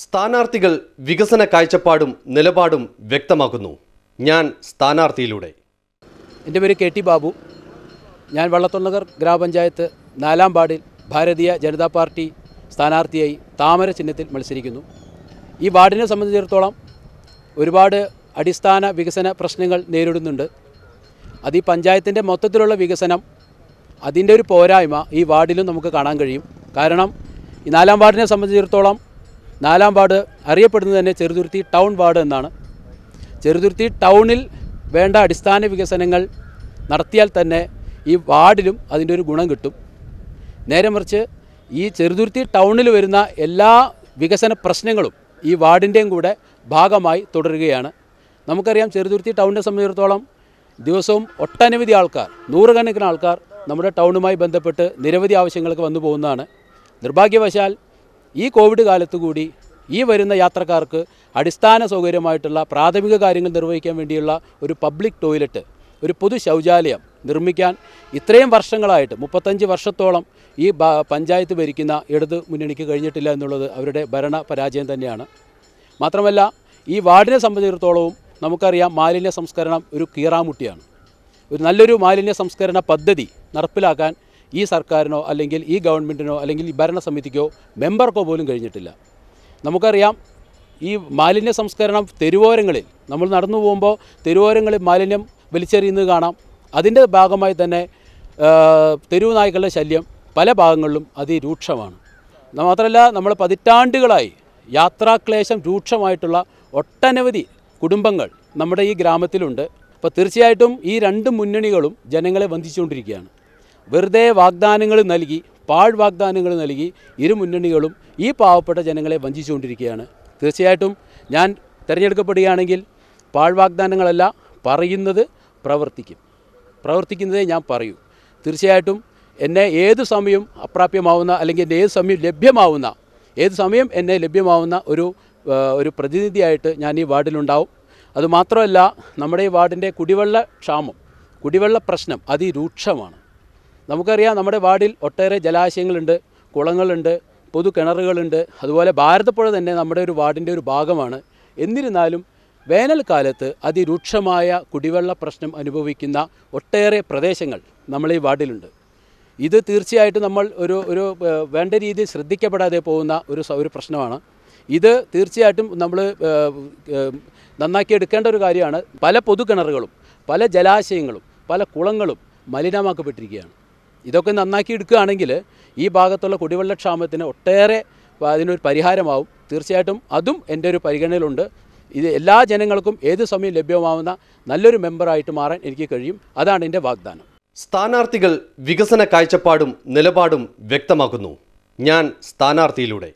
സ്ഥാനാർത്ഥികൾ വികസന കാഴ്ചപ്പാടും നിലപാടും വ്യക്തമാക്കുന്നു ഞാൻ സ്ഥാനാർത്ഥിയിലൂടെ എൻ്റെ പേര് കെ ടി ബാബു ഞാൻ വള്ളത്തൊണ്ണകർ ഗ്രാമപഞ്ചായത്ത് നാലാം വാർഡിൽ ഭാരതീയ ജനതാ പാർട്ടി സ്ഥാനാർത്ഥിയായി താമര ചിഹ്നത്തിൽ മത്സരിക്കുന്നു ഈ വാർഡിനെ സംബന്ധിച്ചിടത്തോളം ഒരുപാട് അടിസ്ഥാന വികസന പ്രശ്നങ്ങൾ നേരിടുന്നുണ്ട് അത് ഈ പഞ്ചായത്തിൻ്റെ മൊത്തത്തിലുള്ള വികസനം അതിൻ്റെ ഒരു പോരായ്മ ഈ വാർഡിലും നമുക്ക് കാണാൻ കഴിയും കാരണം ഈ നാലാം വാർഡിനെ സംബന്ധിച്ചിടത്തോളം നാലാം വാർഡ് അറിയപ്പെടുന്നത് തന്നെ ചെറുതുരുത്തി ടൗൺ വാർഡ് എന്നാണ് ചെറുതുരുത്തി ടൗണിൽ വേണ്ട അടിസ്ഥാന വികസനങ്ങൾ നടത്തിയാൽ തന്നെ ഈ വാർഡിലും അതിൻ്റെ ഒരു ഗുണം കിട്ടും നേരെ മറിച്ച് ഈ ചെറുതുരുത്തി ടൗണിൽ വരുന്ന എല്ലാ വികസന പ്രശ്നങ്ങളും ഈ വാർഡിൻ്റെയും കൂടെ ഭാഗമായി തുടരുകയാണ് നമുക്കറിയാം ചെറുതുരുത്തി ടൗണിനെ സംബന്ധിച്ചിടത്തോളം ദിവസവും ഒട്ടനവധി ആൾക്കാർ നൂറുകണക്കിന് ആൾക്കാർ നമ്മുടെ ടൗണുമായി ബന്ധപ്പെട്ട് നിരവധി ആവശ്യങ്ങൾക്ക് വന്നു പോകുന്നതാണ് നിർഭാഗ്യവശാൽ ഈ കോവിഡ് കാലത്ത് കൂടി ഈ വരുന്ന യാത്രക്കാർക്ക് അടിസ്ഥാന സൗകര്യമായിട്ടുള്ള പ്രാഥമിക കാര്യങ്ങൾ നിർവഹിക്കാൻ വേണ്ടിയുള്ള ഒരു പബ്ലിക് ടോയ്ലറ്റ് ഒരു പൊതു ശൗചാലയം നിർമ്മിക്കാൻ ഇത്രയും വർഷങ്ങളായിട്ട് മുപ്പത്തഞ്ച് വർഷത്തോളം ഈ പഞ്ചായത്ത് ഭരിക്കുന്ന ഇടത് മുന്നണിക്ക് കഴിഞ്ഞിട്ടില്ല എന്നുള്ളത് അവരുടെ ഭരണ പരാജയം തന്നെയാണ് മാത്രമല്ല ഈ വാർഡിനെ സംബന്ധിച്ചിടത്തോളവും നമുക്കറിയാം മാലിന്യ സംസ്കരണം ഒരു കീറാമുട്ടിയാണ് ഒരു നല്ലൊരു മാലിന്യ സംസ്കരണ പദ്ധതി നടപ്പിലാക്കാൻ ഈ സർക്കാരിനോ അല്ലെങ്കിൽ ഈ ഗവൺമെൻറ്റിനോ അല്ലെങ്കിൽ ഈ ഭരണസമിതിക്കോ മെമ്പർക്കോ പോലും കഴിഞ്ഞിട്ടില്ല നമുക്കറിയാം ഈ മാലിന്യ സംസ്കരണം തെരുവോരങ്ങളിൽ നമ്മൾ നടന്നു പോകുമ്പോൾ തെരുവോരങ്ങളിൽ മാലിന്യം വലിച്ചെറിയുന്നത് കാണാം അതിൻ്റെ ഭാഗമായി തന്നെ തെരുവു നായ്ക്കളുടെ ശല്യം പല ഭാഗങ്ങളിലും അതിരൂക്ഷമാണ് മാത്രമല്ല നമ്മൾ പതിറ്റാണ്ടുകളായി യാത്രാക്ലേശം രൂക്ഷമായിട്ടുള്ള ഒട്ടനവധി കുടുംബങ്ങൾ നമ്മുടെ ഈ ഗ്രാമത്തിലുണ്ട് അപ്പോൾ തീർച്ചയായിട്ടും ഈ രണ്ട് മുന്നണികളും ജനങ്ങളെ വഞ്ചിച്ചുകൊണ്ടിരിക്കുകയാണ് വെറുതെ വാഗ്ദാനങ്ങൾ നൽകി പാഴ് വാഗ്ദാനങ്ങൾ നൽകി ഇരു മുന്നണികളും ഈ പാവപ്പെട്ട ജനങ്ങളെ വഞ്ചിച്ചുകൊണ്ടിരിക്കുകയാണ് തീർച്ചയായിട്ടും ഞാൻ തിരഞ്ഞെടുക്കപ്പെടുകയാണെങ്കിൽ പാഴ് വാഗ്ദാനങ്ങളല്ല പറയുന്നത് പ്രവർത്തിക്കും പ്രവർത്തിക്കുന്നതേ ഞാൻ പറയൂ തീർച്ചയായിട്ടും എന്നെ ഏത് സമയം അപ്രാപ്യമാവുന്ന അല്ലെങ്കിൽ എൻ്റെ ഏത് സമയം ലഭ്യമാവുന്ന ഏത് സമയം എന്നെ ലഭ്യമാവുന്ന ഒരു ഒരു പ്രതിനിധിയായിട്ട് ഞാൻ ഈ വാർഡിലുണ്ടാവും അതുമാത്രമല്ല നമ്മുടെ ഈ വാർഡിൻ്റെ കുടിവെള്ള ക്ഷാമം കുടിവെള്ള പ്രശ്നം അതിരൂക്ഷമാണ് നമുക്കറിയാം നമ്മുടെ വാർഡിൽ ഒട്ടേറെ ജലാശയങ്ങളുണ്ട് കുളങ്ങളുണ്ട് പൊതു കിണറുകളുണ്ട് അതുപോലെ ഭാരതപ്പുഴ തന്നെ നമ്മുടെ ഒരു വാർഡിൻ്റെ ഒരു ഭാഗമാണ് എന്നിരുന്നാലും വേനൽക്കാലത്ത് അതിരൂക്ഷമായ കുടിവെള്ള പ്രശ്നം അനുഭവിക്കുന്ന ഒട്ടേറെ പ്രദേശങ്ങൾ നമ്മളീ ഈ വാർഡിലുണ്ട് ഇത് തീർച്ചയായിട്ടും നമ്മൾ ഒരു ഒരു വേണ്ട രീതിയിൽ ശ്രദ്ധിക്കപ്പെടാതെ പോകുന്ന ഒരു ഒരു പ്രശ്നമാണ് ഇത് തീർച്ചയായിട്ടും നമ്മൾ നന്നാക്കി എടുക്കേണ്ട ഒരു കാര്യമാണ് പല പൊതുകിണറുകളും പല ജലാശയങ്ങളും പല കുളങ്ങളും മലിനമാക്കപ്പെട്ടിരിക്കുകയാണ് ഇതൊക്കെ നന്നാക്കി എടുക്കുകയാണെങ്കിൽ ഈ ഭാഗത്തുള്ള കുടിവെള്ളക്ഷാമത്തിന് ഒട്ടേറെ അതിനൊരു പരിഹാരമാവും തീർച്ചയായിട്ടും അതും എൻ്റെ ഒരു പരിഗണനയിലുണ്ട് ഇത് എല്ലാ ജനങ്ങൾക്കും ഏത് സമയം ലഭ്യമാവുന്ന നല്ലൊരു മെമ്പറായിട്ട് മാറാൻ എനിക്ക് കഴിയും അതാണ് എൻ്റെ വാഗ്ദാനം സ്ഥാനാർത്ഥികൾ വികസന കാഴ്ചപ്പാടും നിലപാടും വ്യക്തമാക്കുന്നു ഞാൻ സ്ഥാനാർത്ഥിയിലൂടെ